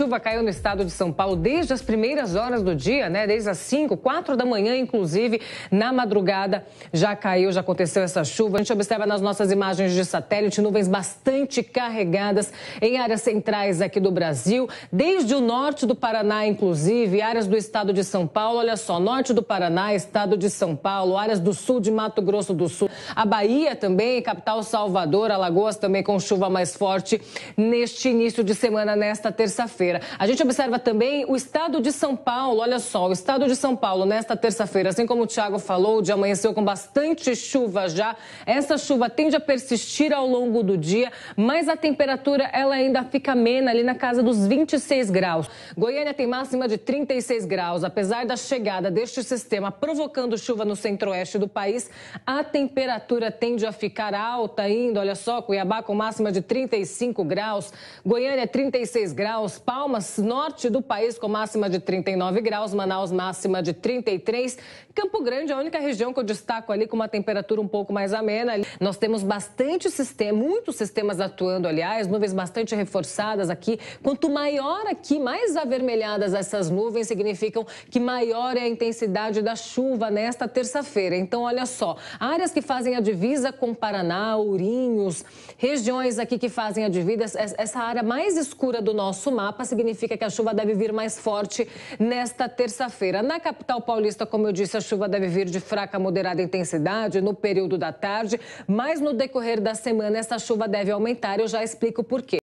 chuva caiu no estado de São Paulo desde as primeiras horas do dia, né? Desde as 5, 4 da manhã, inclusive, na madrugada já caiu, já aconteceu essa chuva. A gente observa nas nossas imagens de satélite nuvens bastante carregadas em áreas centrais aqui do Brasil, desde o norte do Paraná, inclusive, áreas do estado de São Paulo. Olha só, norte do Paraná, estado de São Paulo, áreas do sul de Mato Grosso do Sul, a Bahia também, capital Salvador, Alagoas também com chuva mais forte neste início de semana, nesta terça-feira terça-feira. A gente observa também o estado de São Paulo. Olha só, o estado de São Paulo nesta terça-feira, assim como o Tiago falou, de amanheceu com bastante chuva já. Essa chuva tende a persistir ao longo do dia, mas a temperatura ela ainda fica amena ali na casa dos 26 graus. Goiânia tem máxima de 36 graus. Apesar da chegada deste sistema provocando chuva no centro-oeste do país, a temperatura tende a ficar alta ainda. Olha só, Cuiabá com máxima de 35 graus, Goiânia 36 graus, Paulo Palmas, norte do país, com máxima de 39 graus, Manaus, máxima de 33. Campo Grande, a única região que eu destaco ali com uma temperatura um pouco mais amena. Nós temos bastante sistema, muitos sistemas atuando, aliás, nuvens bastante reforçadas aqui. Quanto maior aqui, mais avermelhadas essas nuvens, significam que maior é a intensidade da chuva nesta terça-feira. Então, olha só, áreas que fazem a divisa com Paraná, Ourinhos, regiões aqui que fazem a divisa, essa área mais escura do nosso mapa significa que a chuva deve vir mais forte nesta terça-feira. Na capital paulista, como eu disse, a chuva deve vir de fraca a moderada intensidade no período da tarde, mas no decorrer da semana essa chuva deve aumentar. Eu já explico por quê.